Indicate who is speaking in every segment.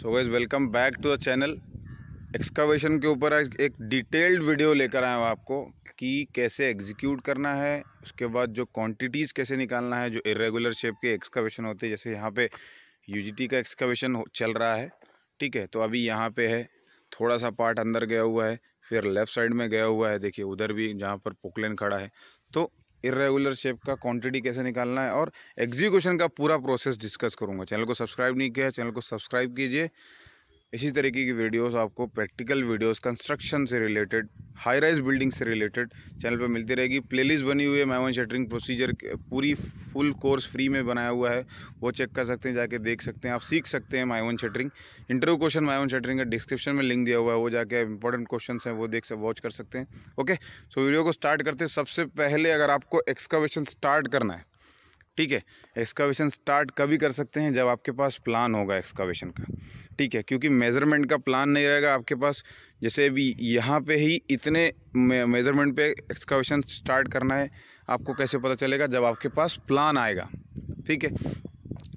Speaker 1: so guys welcome back to the channel excavation के ऊपर आज एक डिटेल्ड वीडियो लेकर आया हूँ आपको कि कैसे एग्जीक्यूट करना है उसके बाद जो क्वांटिटीज़ कैसे निकालना है जो इरेगुलर शेप के एक्सकावेशन होते हैं जैसे यहाँ पे यूजीटी का एक्सकावेशन चल रहा है ठीक है तो अभी यहाँ पे है थोड़ा सा पार्ट अंदर गया हुआ है फिर लेफ़्ट साइड में गया हुआ है देखिए उधर भी जहाँ पर पोकलेन खड़ा है तो इरेगुलर शेप का क्वांटिटी कैसे निकालना है और एग्जीक्यूशन का पूरा प्रोसेस डिस्कस करूंगा चैनल को सब्सक्राइब नहीं किया चैनल को सब्सक्राइब कीजिए इसी तरीके की वीडियोस आपको प्रैक्टिकल वीडियोस कंस्ट्रक्शन से रिलेटेड हाई राइज बिल्डिंग से रिलेटेड चैनल पर मिलती रहेगी प्लेलिस्ट बनी हुई है मैमन शटरिंग प्रोसीजर पूरी फुल कोर्स फ्री में बनाया हुआ है वो चेक कर सकते हैं जाके देख सकते हैं आप सीख सकते हैं Mivan shuttering interview question Mivan shuttering का डिस्क्रिप्शन में लिंक दिया हुआ है वो जाके इंपॉर्टेंट क्वेश्चन हैं वो देख सकते वॉच कर सकते हैं ओके सो वीडियो को स्टार्ट करते हैं सबसे पहले अगर आपको एक्सकावेशन स्टार्ट करना है ठीक है एक्सकावेशन स्टार्ट कभी कर सकते हैं जब आपके पास प्लान होगा एक्सकावेशन का ठीक है क्योंकि मेज़रमेंट का प्लान नहीं रहेगा आपके पास जैसे अभी यहाँ पे ही इतने मेज़रमेंट पे एक्सकवेशन स्टार्ट करना है आपको कैसे पता चलेगा जब आपके पास प्लान आएगा ठीक है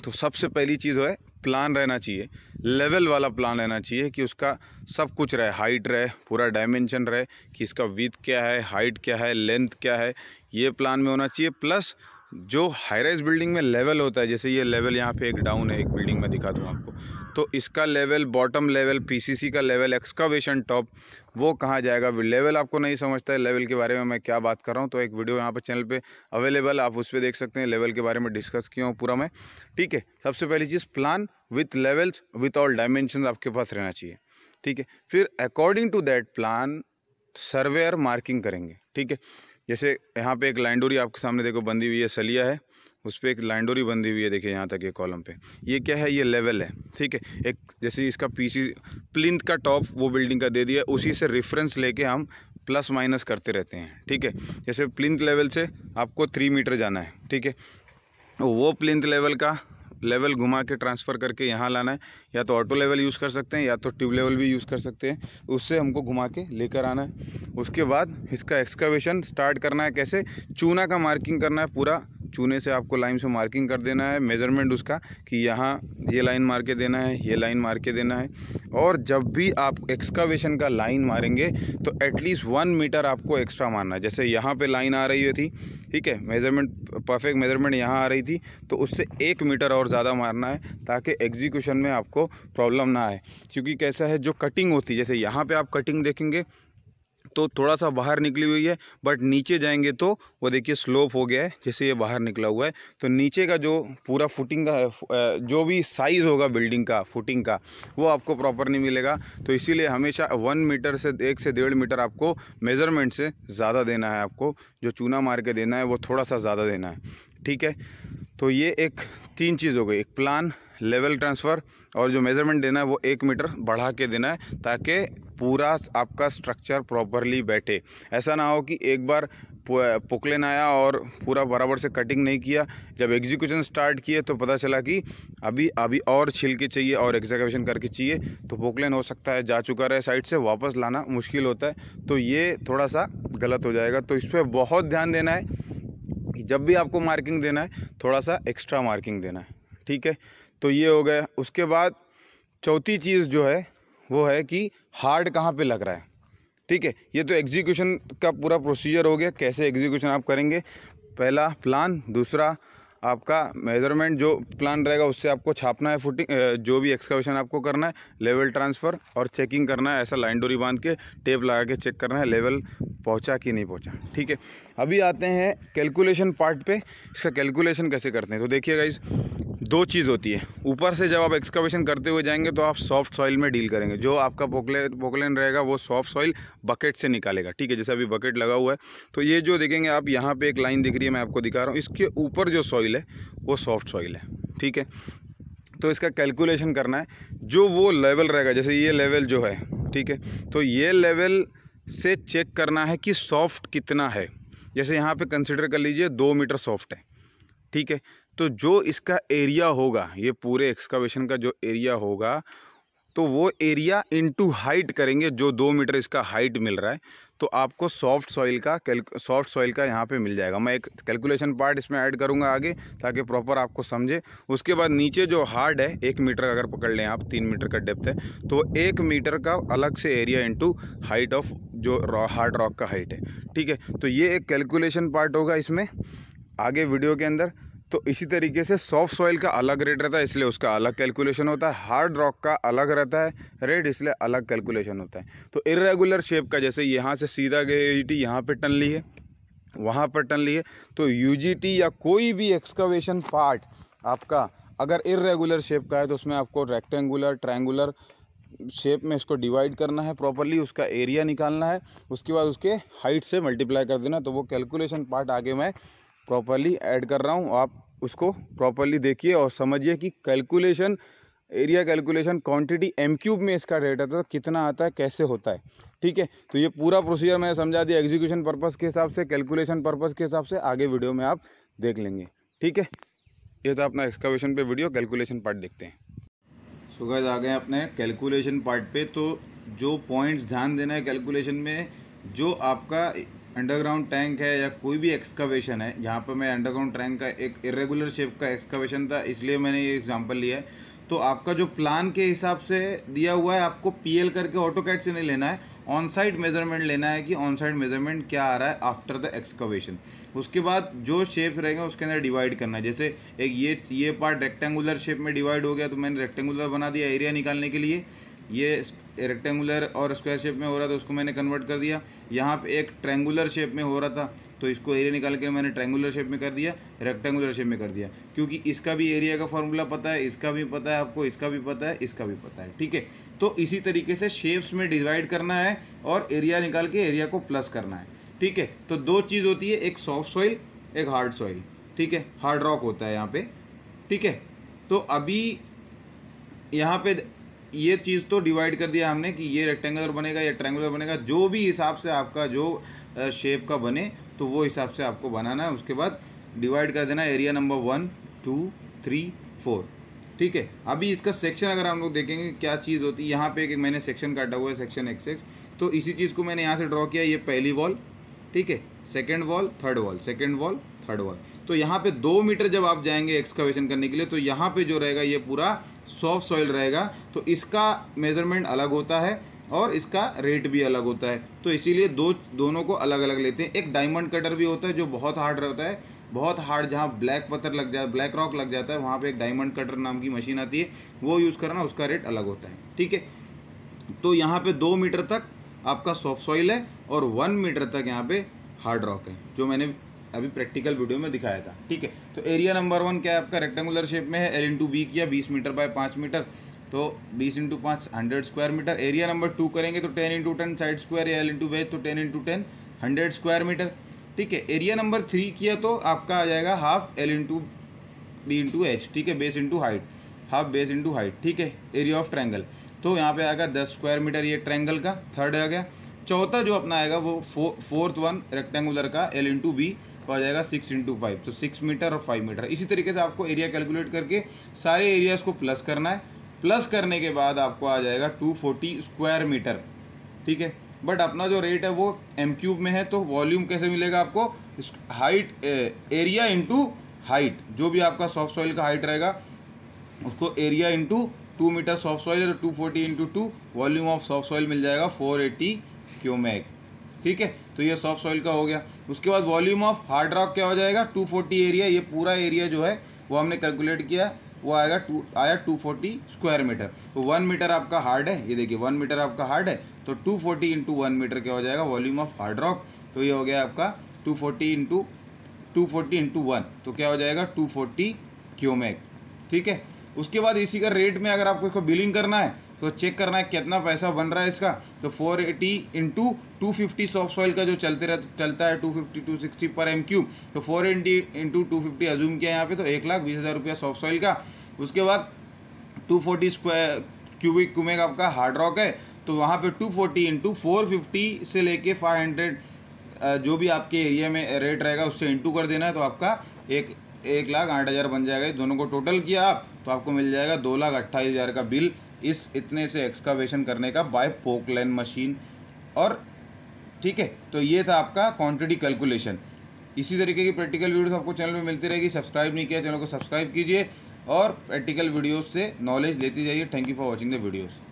Speaker 1: तो सबसे पहली चीज़ है प्लान रहना चाहिए लेवल वाला प्लान रहना चाहिए कि उसका सब कुछ रहे हाइट रहे पूरा डायमेंशन रहे कि इसका विथ क्या है हाइट क्या है लेंथ क्या है ये प्लान में होना चाहिए प्लस जो हाई राइज बिल्डिंग में लेवल होता है जैसे ये लेवल यहाँ पे एक डाउन है एक बिल्डिंग में दिखा दूँ आपको तो इसका लेवल बॉटम लेवल पीसीसी का लेवल एक्सकावेशन टॉप वो कहाँ जाएगा लेवल आपको नहीं समझता है लेवल के बारे में मैं क्या बात कर रहा हूँ तो एक वीडियो यहाँ पर चैनल पे अवेलेबल आप उस पर देख सकते हैं लेवल के बारे में डिस्कस किया हूँ पूरा मैं ठीक है सबसे पहली चीज़ plan with levels with all dimension आपके पास रहना चाहिए ठीक है फिर according to that plan surveyor marking करेंगे ठीक है जैसे यहाँ पे एक लाइन डोरी आपके सामने देखो बंदी हुई है सलिया है उस पर एक लाइन डोरी बंधी हुई है देखिए यहाँ तक ये कॉलम पे ये क्या है ये लेवल है ठीक है एक जैसे इसका पीसी प्लिंथ का टॉप वो बिल्डिंग का दे दिया उसी से रेफरेंस लेके हम प्लस माइनस करते रहते हैं ठीक है जैसे प्लिंथ लेवल से आपको थ्री मीटर जाना है ठीक है वो प्लिंथ लेवल का लेवल घुमा के ट्रांसफ़र करके यहाँ लाना है या तो ऑटो लेवल यूज़ कर सकते हैं या तो ट्यूब लेवल भी यूज़ कर सकते हैं उससे हमको घुमा के लेकर आना है उसके बाद इसका एक्सकावेशन स्टार्ट करना है कैसे चूना का मार्किंग करना है पूरा चूने से आपको लाइन से मार्किंग कर देना है मेज़रमेंट उसका कि यहाँ ये लाइन मार के देना है ये लाइन मार के देना है और जब भी आप एक्सकावेशन का लाइन मारेंगे तो एटलीस्ट वन मीटर आपको एक्स्ट्रा मारना है जैसे यहाँ पे लाइन आ रही थी ठीक है मेज़रमेंट परफेक्ट मेज़रमेंट यहाँ आ रही थी तो उससे एक मीटर और ज़्यादा मारना है ताकि एग्जीक्यूशन में आपको प्रॉब्लम ना आए क्योंकि कैसा है जो कटिंग होती है जैसे यहाँ पर आप कटिंग देखेंगे तो थोड़ा सा बाहर निकली हुई है बट नीचे जाएंगे तो वो देखिए स्लोप हो गया है जैसे ये बाहर निकला हुआ है तो नीचे का जो पूरा फुटिंग का जो भी साइज़ होगा बिल्डिंग का फुटिंग का वो आपको प्रॉपर नहीं मिलेगा तो इसीलिए हमेशा वन मीटर से एक से डेढ़ मीटर आपको मेज़रमेंट से ज़्यादा देना है आपको जो चूना मार के देना है वो थोड़ा सा ज़्यादा देना है ठीक है तो ये एक तीन चीज़ हो गई एक प्लान लेवल ट्रांसफ़र और जो मेज़रमेंट देना है वो एक मीटर बढ़ा के देना है ताकि पूरा आपका स्ट्रक्चर प्रॉपरली बैठे ऐसा ना हो कि एक बार पोकलेन आया और पूरा बराबर से कटिंग नहीं किया जब एग्जीक्यूशन स्टार्ट किए तो पता चला कि अभी अभी और छिलके चाहिए और एग्जीक्यूशन करके चाहिए तो पोकलेन हो सकता है जा चुका रहे साइड से वापस लाना मुश्किल होता है तो ये थोड़ा सा गलत हो जाएगा तो इस पर बहुत ध्यान देना है कि जब भी आपको मार्किंग देना है थोड़ा सा एक्स्ट्रा मार्किंग देना है ठीक है तो ये हो गया उसके बाद चौथी चीज़ जो है वो है कि हार्ड कहाँ पे लग रहा है ठीक है ये तो एग्जीक्यूशन का पूरा प्रोसीजर हो गया कैसे एग्जीक्यूशन आप करेंगे पहला प्लान दूसरा आपका मेजरमेंट जो प्लान रहेगा उससे आपको छापना है फुटिंग जो भी एक्सकवेशन आपको करना है लेवल ट्रांसफ़र और चेकिंग करना है ऐसा लाइन डोरी बांध के टेप लगा के चेक करना है लेवल पहुंचा कि नहीं पहुंचा ठीक है अभी आते हैं कैलकुलेशन पार्ट पे इसका कैलकुलेशन कैसे करते हैं तो देखिए इस दो चीज़ होती है ऊपर से जब आप एक्सकवेशन करते हुए जाएंगे तो आप सॉफ्ट सॉइल में डील करेंगे जो आपका पोकले पोकलेन रहेगा वो सॉफ्ट सॉइल बकेट से निकालेगा ठीक है जैसे अभी बकेट लगा हुआ है तो ये जो देखेंगे आप यहाँ पे एक लाइन दिख रही है मैं आपको दिखा रहा हूँ इसके ऊपर जो सॉइल है वो सॉफ्ट सॉइल है ठीक है तो इसका कैलकुलेशन करना है जो वो लेवल रहेगा जैसे ये लेवल जो है ठीक है तो ये लेवल से चेक करना है कि सॉफ्ट कितना है जैसे यहाँ पर कंसिडर कर लीजिए दो मीटर सॉफ्ट है ठीक है तो जो इसका एरिया होगा ये पूरे एक्सकावेशन का जो एरिया होगा तो वो एरिया इनटू हाइट करेंगे जो दो मीटर इसका हाइट मिल रहा है तो आपको सॉफ्ट सॉइल का सॉफ्ट सॉइल का यहाँ पे मिल जाएगा मैं एक कैलकुलेशन पार्ट इसमें ऐड करूँगा आगे ताकि प्रॉपर आपको समझे उसके बाद नीचे जो हार्ड है एक मीटर अगर पकड़ लें आप तीन मीटर का डेप्थ है तो एक मीटर का अलग से एरिया इंटू हाइट ऑफ जो हार्ड रॉक का हाइट है ठीक है तो ये एक कैलकुलेशन पार्ट होगा इसमें आगे वीडियो के अंदर तो इसी तरीके से सॉफ्ट सॉइल का अलग रेट रहता है इसलिए उसका अलग कैलकुलेशन होता है हार्ड रॉक का अलग रहता है रेट इसलिए अलग कैलकुलेशन होता है तो इरेगुलर शेप का जैसे यहाँ से सीधा गए यू टी यहाँ पर टन ली है वहाँ पर टन ली है तो यू या कोई भी एक्सकवेशन पार्ट आपका अगर इरेगुलर शेप का है तो उसमें आपको रेक्टेंगुलर ट्रैंगुलर शेप में इसको डिवाइड करना है प्रॉपरली उसका एरिया निकालना है उसके बाद उसके हाइट से मल्टीप्लाई कर देना तो वो कैलकुलेशन पार्ट आगे मैं प्रॉपरली ऐड कर रहा हूँ आप उसको प्रॉपरली देखिए और समझिए कि calculation area calculation quantity M cube में इसका रेट आता है तो कितना आता है कैसे होता है ठीक है तो ये पूरा प्रोसीजर मैंने समझा दिया एग्जीक्यूशन पर्पज़ के हिसाब से कैलकुलेशन पर्पज़ के हिसाब से आगे वीडियो में आप देख लेंगे ठीक है ये था अपना एक्सकावेशन पे वीडियो कैलकुलेशन पार्ट देखते हैं सो so आ गए अपने कैलकुलेशन पार्ट पे तो जो पॉइंट्स ध्यान देना है कैलकुलेशन में जो आपका अंडरग्राउंड टैंक है या कोई भी एक्सकवेशन है जहाँ पर मैं अंडरग्राउंड टैंक का एक इरेगुलर शेप का एक्सकवेशन था इसलिए मैंने ये एग्जाम्पल लिया है तो आपका जो प्लान के हिसाब से दिया हुआ है आपको पीएल करके ऑटो कैट से नहीं लेना है ऑन साइड मेजरमेंट लेना है कि ऑन साइड मेजरमेंट क्या आ रहा है आफ्टर द एक्सकवेशन उसके बाद जो शेप्स रहेंगे उसके अंदर डिवाइड करना है जैसे एक ये ये पार्ट रेक्टेंगुलर शेप में डिवाइड हो गया तो मैंने रेक्टेंगुलर बना दिया एरिया निकालने के लिए ये रेक्टेंगुलर और स्क्वायर शेप में हो रहा था उसको मैंने कन्वर्ट कर दिया यहाँ पे एक ट्रेंगुलर शेप में हो रहा था तो इसको एरिया निकाल के मैंने ट्रेंगुलर शेप में कर दिया रेक्टेंगुलर शेप में कर दिया क्योंकि इसका भी एरिया का फॉर्मूला पता है इसका भी पता है आपको इसका भी पता है इसका भी पता है ठीक है तो इसी तरीके से शेप्स में डिवाइड करना है और एरिया निकाल के एरिया को प्लस करना है ठीक है तो दो चीज़ होती है एक सॉफ्ट सॉइल एक हार्ड सॉइल ठीक है हार्ड रॉक होता है यहाँ पर ठीक है तो अभी यहाँ पर ये चीज़ तो डिवाइड कर दिया हमने कि ये रेक्टेंगुलर बनेगा या ट्रेंगुलर बनेगा जो भी हिसाब से आपका जो शेप का बने तो वो हिसाब से आपको बनाना है उसके बाद डिवाइड कर देना area number one two three four ठीक है अभी इसका सेक्शन अगर हम लोग देखेंगे क्या चीज़ होती है यहाँ पे एक मैंने सेक्शन काटा हुआ है सेक्शन एक्स एक्स तो इसी चीज़ को मैंने यहाँ से ड्रॉ किया ये पहली वॉल ठीक है second wall third wall second wall खड़वा तो यहाँ पे दो मीटर जब आप जाएंगे एक्सकवेशन करने के लिए तो यहाँ पे जो रहेगा ये पूरा सॉफ्ट सॉइल रहेगा तो इसका मेज़रमेंट अलग होता है और इसका रेट भी अलग होता है तो इसीलिए दो दोनों को अलग अलग लेते हैं एक डायमंड कटर भी होता है जो बहुत हार्ड रहता है बहुत हार्ड जहाँ ब्लैक पत्थर लग जाए ब्लैक रॉक लग जाता है वहाँ पे एक डायमंड कटर नाम की मशीन आती है वो यूज़ करना उसका रेट अलग होता है ठीक है तो यहाँ पे दो मीटर तक आपका सॉफ्ट सॉइल है और वन मीटर तक यहाँ पे हार्ड रॉक है जो मैंने अभी प्रैक्टिकल वीडियो में दिखाया था ठीक है तो एरिया नंबर वन क्या है आपका रेक्टेंगुलर शेप में है एल इंटू बी किया बीस मीटर बाय पाँच मीटर तो बीस इंटू पाँच hundred square metre area number two करेंगे तो ten into ten side square या एल इंटू वेज तो ten into ten hundred square metre ठीक है एरिया नंबर थ्री किया तो आपका आ जाएगा half L into B into H ठीक है base into height half base into height ठीक है एरिया ऑफ ट्रैंगल तो यहाँ पे आएगा दस स्क्वायर मीटर ये ट्रैंगल का थर्ड आ गया चौथा जो अपना आएगा वो फो, फोर्थ वन रेक्टेंगुलर का एल इंटू बी तो आ जाएगा सिक्स इंटू फाइव तो सिक्स मीटर और फाइव मीटर इसी तरीके से आपको एरिया कैलकुलेट करके सारे एरियाज़ को प्लस करना है प्लस करने के बाद आपको आ जाएगा टू फोर्टी स्क्वायर मीटर ठीक है बट अपना जो रेट है वो एम क्यूब में है तो वॉल्यूम कैसे मिलेगा आपको हाइट एरिया इंटू हाइट जो भी आपका सॉफ्ट सॉइल का हाइट रहेगा उसको area into two metre soft soil और two forty into two volume of soft soil मिल जाएगा फोर एटी क्यूमैक ठीक है तो ये सॉफ्ट सॉइल का हो गया उसके बाद वॉल्यूम ऑफ हार्ड रॉक क्या हो जाएगा 240 एरिया ये पूरा एरिया जो है वो हमने कैलकुलेट किया वो आएगा टू आया 240 स्क्वायर मीटर तो वन मीटर आपका हार्ड है ये देखिए वन मीटर आपका हार्ड है तो 240 फोर्टी इंटू वन मीटर क्या हो जाएगा वॉल्यूम ऑफ हार्ड रॉक तो ये हो गया आपका two forty into two forty into one तो क्या हो जाएगा टू फोर्टी क्यूमैक ठीक है उसके बाद इसी का रेट में अगर आपको इसको बिलिंग करना है तो चेक करना है कितना पैसा बन रहा है इसका तो four eighty into two fifty soft soil का जो चलते रह चलता है two fifty two sixty per M Q तो four eighty into two fifty assume किया यहाँ पे तो एक लाख बीस हज़ार रुपया सॉफ्ट सॉइल का उसके बाद टू फोर्टी स्क्वायर क्यूबिक कुमेग आपका हार्ड रॉक है तो वहाँ पे two forty into four fifty से लेके फाइव हंड्रेड जो भी आपके एरिया में रेट रहेगा उससे इंटू कर देना है तो आपका एक एक लाख आठ हज़ार बन जाएगा दोनों को टोटल किया आप तो आपको मिल जाएगा दो लाख अट्ठाईस हज़ार का बिल इस इतने से एक्सकावेशन करने का बाय पोकलैन मशीन और ठीक है तो ये था आपका क्वांटिटी कैलकुलेशन इसी तरीके की प्रैक्टिकल वीडियोस आपको चैनल पे मिलती रहेगी सब्सक्राइब नहीं किया चैनल को सब्सक्राइब कीजिए और प्रैक्टिकल वीडियोस से नॉलेज लेती जाइए thank you for watching the videos